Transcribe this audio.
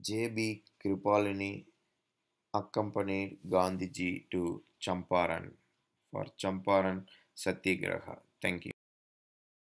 J.B. Kripalani accompanied Gandhiji to Champaran for Champaran Satyagraha. Thank you.